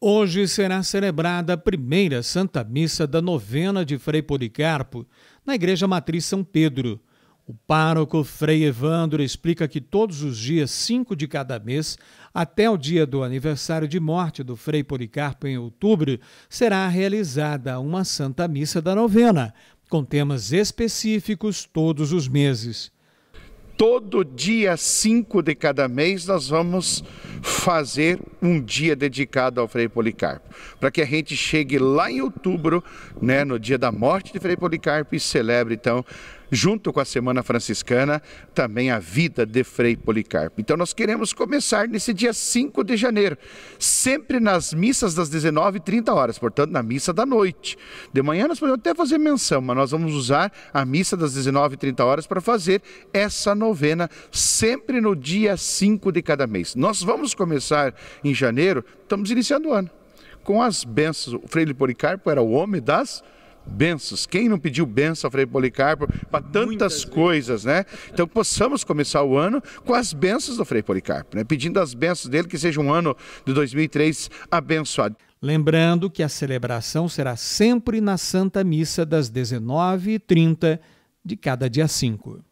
Hoje será celebrada a primeira Santa Missa da novena de Frei Policarpo na Igreja Matriz São Pedro. O pároco Frei Evandro explica que todos os dias 5 de cada mês, até o dia do aniversário de morte do Frei Policarpo em outubro, será realizada uma Santa Missa da novena, com temas específicos todos os meses todo dia 5 de cada mês nós vamos fazer um dia dedicado ao Frei Policarpo, para que a gente chegue lá em outubro, né, no dia da morte de Frei Policarpo e celebre então junto com a Semana Franciscana, também a vida de Frei Policarpo. Então nós queremos começar nesse dia 5 de janeiro, sempre nas missas das 19 e 30 horas, portanto na missa da noite. De manhã nós podemos até fazer menção, mas nós vamos usar a missa das 19 e 30 horas para fazer essa novena sempre no dia 5 de cada mês. Nós vamos começar em janeiro, estamos iniciando o ano. Com as bênçãos, o Freire Policarpo era o homem das bênçãos. Quem não pediu bênção a Frei Policarpo para tantas Muitas coisas, vezes. né? Então possamos começar o ano com as bênçãos do Frei Policarpo, né? Pedindo as bênçãos dele que seja um ano de 2003 abençoado. Lembrando que a celebração será sempre na Santa Missa das 19h30 de cada dia 5.